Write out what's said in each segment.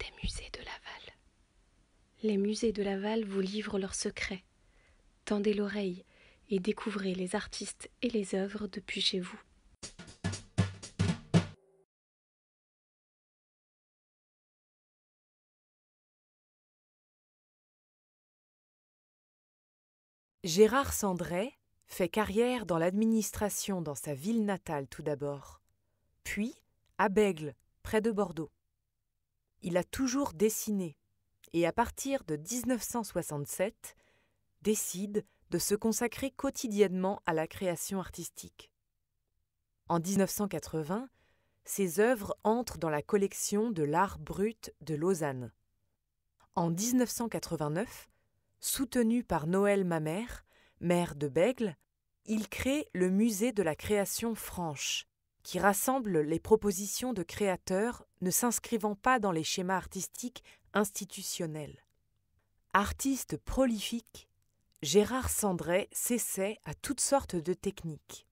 des musées de Laval. Les musées de Laval vous livrent leurs secrets. Tendez l'oreille et découvrez les artistes et les œuvres depuis chez vous. Gérard Sandret fait carrière dans l'administration dans sa ville natale tout d'abord, puis à Bègle, près de Bordeaux. Il a toujours dessiné et à partir de 1967 décide de se consacrer quotidiennement à la création artistique. En 1980, ses œuvres entrent dans la collection de l'art brut de Lausanne. En 1989, soutenu par Noël Mamère, maire de Bègle, il crée le musée de la création franche, qui rassemble les propositions de créateurs ne s'inscrivant pas dans les schémas artistiques institutionnels. Artiste prolifique, Gérard Sandré s'essaie à toutes sortes de techniques.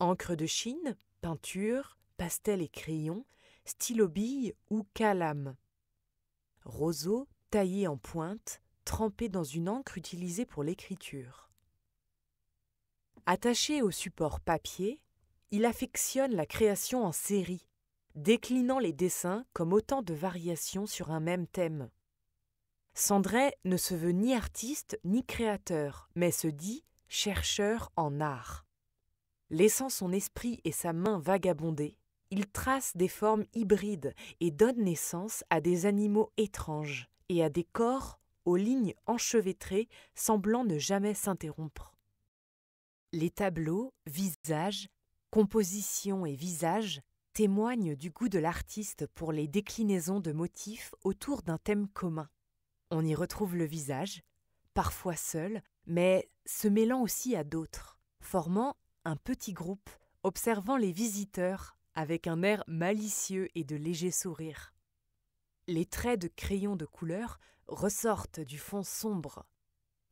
Encre de Chine, peinture, pastel et crayon, stylo-bille ou calame. Roseau taillé en pointe, trempé dans une encre utilisée pour l'écriture. Attaché au support papier, il affectionne la création en série, déclinant les dessins comme autant de variations sur un même thème. Sandré ne se veut ni artiste ni créateur, mais se dit chercheur en art. Laissant son esprit et sa main vagabonder, il trace des formes hybrides et donne naissance à des animaux étranges et à des corps aux lignes enchevêtrées semblant ne jamais s'interrompre. Les tableaux, visages, Composition et visage témoignent du goût de l'artiste pour les déclinaisons de motifs autour d'un thème commun. On y retrouve le visage, parfois seul, mais se mêlant aussi à d'autres, formant un petit groupe observant les visiteurs avec un air malicieux et de léger sourire. Les traits de crayon de couleur ressortent du fond sombre,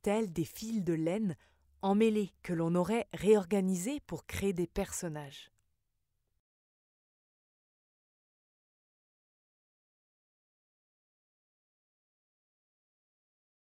tels des fils de laine mêlée, que l'on aurait réorganisé pour créer des personnages.